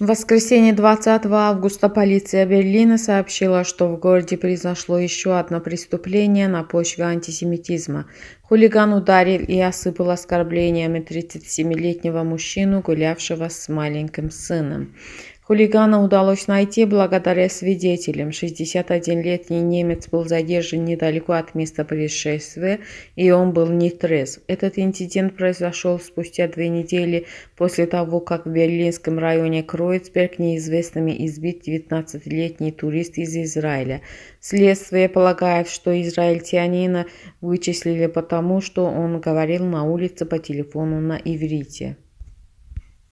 В воскресенье 20 августа полиция Берлина сообщила, что в городе произошло еще одно преступление на почве антисемитизма. Хулиган ударил и осыпал оскорблениями 37-летнего мужчину, гулявшего с маленьким сыном. Хулигана удалось найти благодаря свидетелям. 61-летний немец был задержан недалеко от места происшествия, и он был не трезв. Этот инцидент произошел спустя две недели после того, как в берлинском районе Кроицберг неизвестными избит 19-летний турист из Израиля. Следствие полагает, что израильтянина вычислили потому, что он говорил на улице по телефону на иврите.